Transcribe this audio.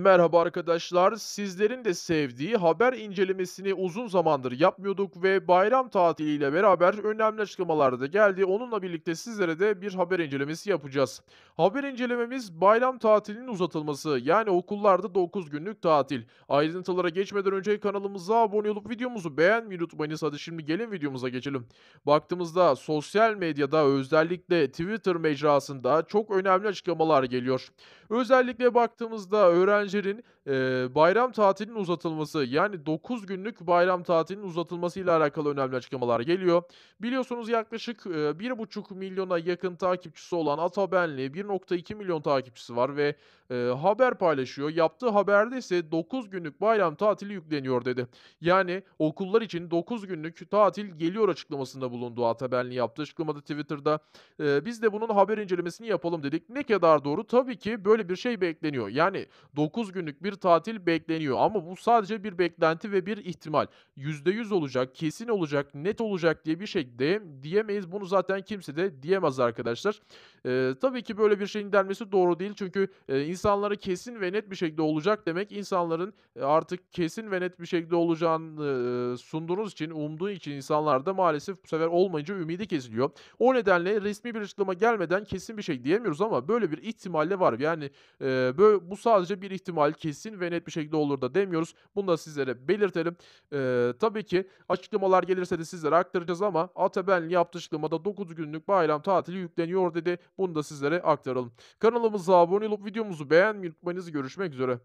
Merhaba arkadaşlar. Sizlerin de sevdiği haber incelemesini uzun zamandır yapmıyorduk ve bayram tatiliyle beraber önemli açıklamalar da geldi. Onunla birlikte sizlere de bir haber incelemesi yapacağız. Haber incelememiz bayram tatilinin uzatılması yani okullarda 9 günlük tatil. Ayrıntılara geçmeden önce kanalımıza abone olup videomuzu beğenmeyi unutmayınız. Hadi şimdi gelin videomuza geçelim. Baktığımızda sosyal medyada özellikle Twitter mecrasında çok önemli açıklamalar geliyor. Özellikle baktığımızda öğrenci saint e, bayram tatilinin uzatılması yani 9 günlük bayram tatilinin uzatılması ile alakalı önemli açıklamalar geliyor. Biliyorsunuz yaklaşık e, 1,5 milyona yakın takipçisi olan Atabenli 1.2 milyon takipçisi var ve e, haber paylaşıyor. Yaptığı haberde ise 9 günlük bayram tatili yükleniyor dedi. Yani okullar için 9 günlük tatil geliyor açıklamasında bulunduğu Atabenli yaptığı Açıklamada Twitter'da e, biz de bunun haber incelemesini yapalım dedik. Ne kadar doğru? Tabii ki böyle bir şey bekleniyor. Yani 9 9 günlük bir tatil bekleniyor ama bu sadece bir beklenti ve bir ihtimal. %100 olacak, kesin olacak, net olacak diye bir şey de diyemeyiz. Bunu zaten kimse de diyemez arkadaşlar. Ee, tabii ki böyle bir şeyin denmesi doğru değil çünkü e, insanlara kesin ve net bir şekilde olacak demek insanların e, artık kesin ve net bir şekilde olacağını e, sunduğunuz için, umduğu için insanlar da maalesef bu sefer olmayınca ümidi kesiliyor. O nedenle resmi bir açıklama gelmeden kesin bir şey diyemiyoruz ama böyle bir ihtimalle var. Yani e, böyle, bu sadece bir ihtimal kesin ve net bir şekilde olur da demiyoruz. Bunu da sizlere belirtelim. Ee, tabii ki açıklamalar gelirse de sizlere aktaracağız ama Ataben'in yaptığı açıklamada 9 günlük bayram tatili yükleniyor dedi. Bunu da sizlere aktaralım. Kanalımıza abone olup videomuzu beğenmeyi unutmayınız. Görüşmek üzere.